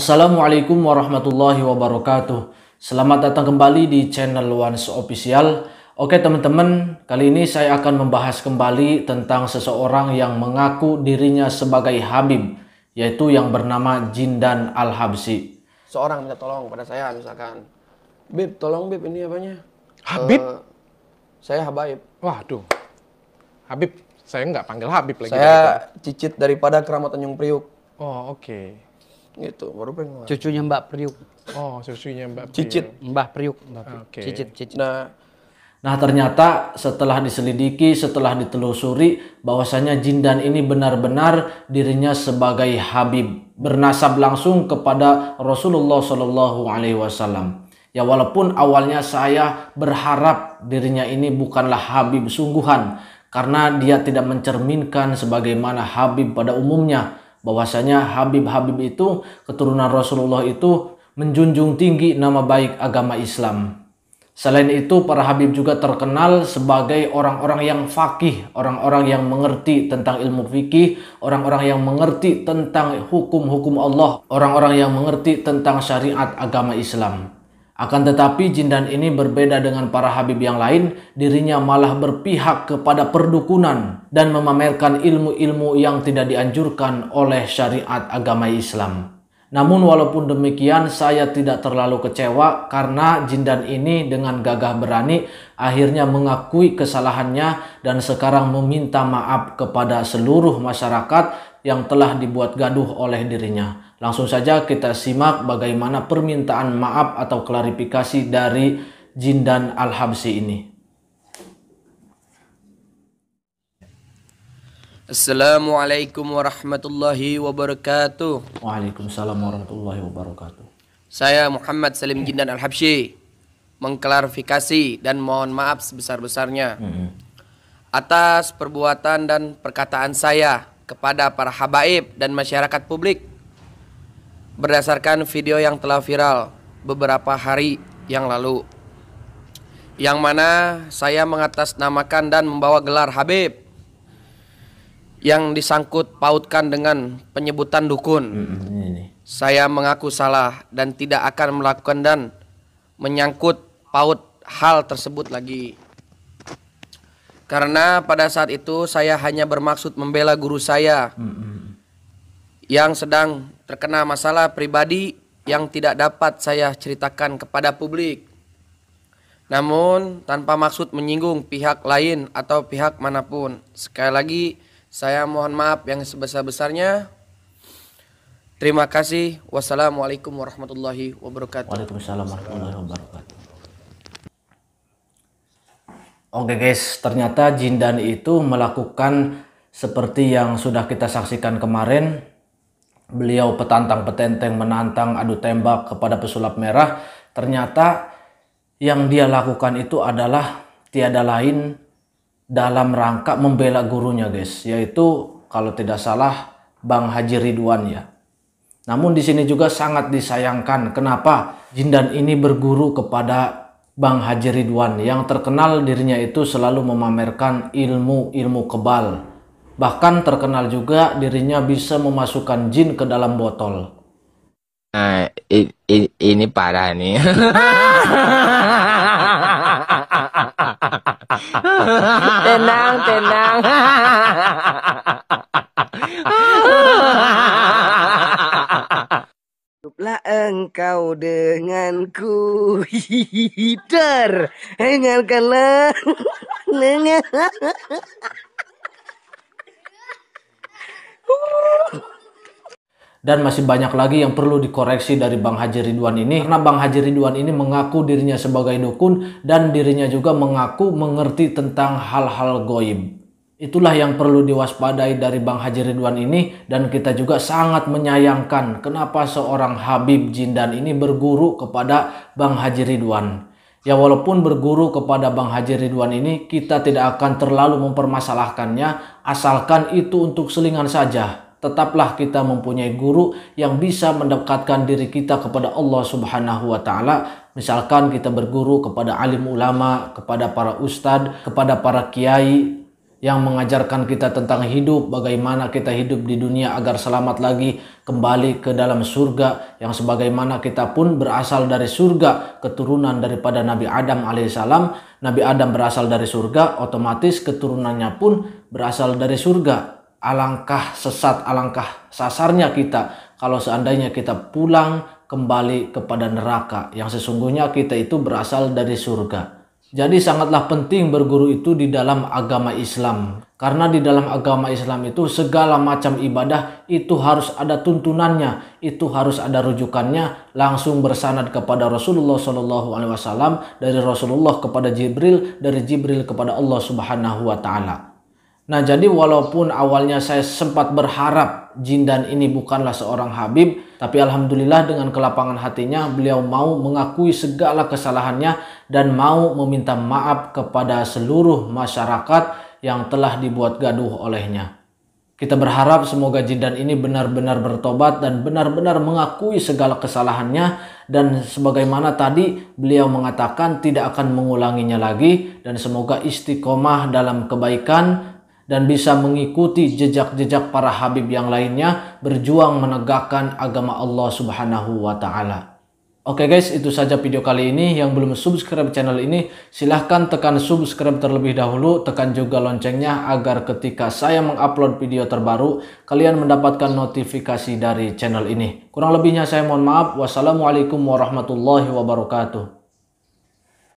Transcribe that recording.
Assalamualaikum warahmatullahi wabarakatuh. Selamat datang kembali di channel Once Official. Oke teman-teman, kali ini saya akan membahas kembali tentang seseorang yang mengaku dirinya sebagai Habib, yaitu yang bernama Jindan Al-Habsi. Seorang minta tolong pada saya misalkan, Bib tolong Bib ini apanya? Habib? Uh, saya Habaib. Waduh, Habib, saya nggak panggil Habib lagi. Saya cicit daripada keramat Tanjung Priuk. Oh oke. Okay. Gitu, baru pengen Cucunya Mbak Priuk. Oh, cucunya Mbak Priuk. Cicit. Mbak Priuk. Mbak Priuk. Okay. Cicit, Cicit. Nah, Nah ternyata setelah diselidiki, setelah ditelusuri bahwasanya Jindan ini benar-benar dirinya sebagai Habib bernasab langsung kepada Rasulullah Shallallahu Alaihi Wasallam. Ya walaupun awalnya saya berharap dirinya ini bukanlah Habib sungguhan karena dia tidak mencerminkan sebagaimana Habib pada umumnya bahwasanya Habib-Habib itu keturunan Rasulullah itu menjunjung tinggi nama baik agama Islam. Selain itu, para Habib juga terkenal sebagai orang-orang yang fakih, orang-orang yang mengerti tentang ilmu fikih, orang-orang yang mengerti tentang hukum-hukum Allah, orang-orang yang mengerti tentang syariat agama Islam. Akan tetapi jindan ini berbeda dengan para habib yang lain, dirinya malah berpihak kepada perdukunan dan memamerkan ilmu-ilmu yang tidak dianjurkan oleh syariat agama Islam. Namun walaupun demikian saya tidak terlalu kecewa karena jindan ini dengan gagah berani akhirnya mengakui kesalahannya dan sekarang meminta maaf kepada seluruh masyarakat yang telah dibuat gaduh oleh dirinya. Langsung saja kita simak bagaimana permintaan maaf atau klarifikasi dari Jindan Al-Habsi ini. Assalamualaikum warahmatullahi wabarakatuh. Waalaikumsalam warahmatullahi wabarakatuh. Saya Muhammad Salim Jindan Al-Habsyi mengklarifikasi dan mohon maaf sebesar-besarnya hmm. atas perbuatan dan perkataan saya kepada para habaib dan masyarakat publik berdasarkan video yang telah viral beberapa hari yang lalu yang mana saya mengatasnamakan dan membawa gelar Habib yang disangkut pautkan dengan penyebutan dukun. Hmm, hmm, saya mengaku salah dan tidak akan melakukan dan menyangkut paut hal tersebut lagi. Karena pada saat itu saya hanya bermaksud membela guru saya hmm, yang sedang terkena masalah pribadi yang tidak dapat saya ceritakan kepada publik. Namun, tanpa maksud menyinggung pihak lain atau pihak manapun. Sekali lagi, saya mohon maaf yang sebesar-besarnya. Terima kasih. Wassalamualaikum warahmatullahi wabarakatuh. Waalaikumsalam warahmatullahi wabarakatuh. Oke guys, ternyata Jindan itu melakukan seperti yang sudah kita saksikan kemarin beliau petantang petenteng menantang adu tembak kepada pesulap merah ternyata yang dia lakukan itu adalah tiada lain dalam rangka membela gurunya guys yaitu kalau tidak salah Bang Haji Ridwan ya namun di sini juga sangat disayangkan kenapa Jindan ini berguru kepada Bang Haji Ridwan yang terkenal dirinya itu selalu memamerkan ilmu-ilmu kebal Bahkan terkenal juga dirinya bisa memasukkan jin ke dalam botol. Nah, i, i, ini parah nih. tenang, tenang. Lah engkau denganku, dengarkanlah hingarkanlah. dan masih banyak lagi yang perlu dikoreksi dari Bang Haji Ridwan ini karena Bang Haji Ridwan ini mengaku dirinya sebagai dukun dan dirinya juga mengaku mengerti tentang hal-hal goib. Itulah yang perlu diwaspadai dari Bang Haji Ridwan ini dan kita juga sangat menyayangkan kenapa seorang Habib Jindan ini berguru kepada Bang Haji Ridwan. Ya walaupun berguru kepada Bang Haji Ridwan ini kita tidak akan terlalu mempermasalahkannya asalkan itu untuk selingan saja tetaplah kita mempunyai guru yang bisa mendekatkan diri kita kepada Allah Subhanahu wa taala. Misalkan kita berguru kepada alim ulama, kepada para ustadz, kepada para kiai yang mengajarkan kita tentang hidup, bagaimana kita hidup di dunia agar selamat lagi kembali ke dalam surga yang sebagaimana kita pun berasal dari surga, keturunan daripada Nabi Adam alaihissalam. Nabi Adam berasal dari surga, otomatis keturunannya pun berasal dari surga alangkah sesat, alangkah sasarnya kita kalau seandainya kita pulang kembali kepada neraka yang sesungguhnya kita itu berasal dari surga. Jadi sangatlah penting berguru itu di dalam agama Islam. Karena di dalam agama Islam itu segala macam ibadah itu harus ada tuntunannya, itu harus ada rujukannya langsung bersanad kepada Rasulullah Shallallahu alaihi wasallam, dari Rasulullah kepada Jibril, dari Jibril kepada Allah Subhanahu wa taala. Nah, jadi walaupun awalnya saya sempat berharap Jindan ini bukanlah seorang Habib, tapi alhamdulillah dengan kelapangan hatinya beliau mau mengakui segala kesalahannya dan mau meminta maaf kepada seluruh masyarakat yang telah dibuat gaduh olehnya. Kita berharap semoga Jindan ini benar-benar bertobat dan benar-benar mengakui segala kesalahannya dan sebagaimana tadi beliau mengatakan tidak akan mengulanginya lagi dan semoga istiqomah dalam kebaikan dan bisa mengikuti jejak-jejak para habib yang lainnya berjuang menegakkan agama Allah Subhanahu wa taala. Oke okay guys, itu saja video kali ini. Yang belum subscribe channel ini, silahkan tekan subscribe terlebih dahulu, tekan juga loncengnya agar ketika saya mengupload video terbaru, kalian mendapatkan notifikasi dari channel ini. Kurang lebihnya saya mohon maaf. Wassalamualaikum warahmatullahi wabarakatuh.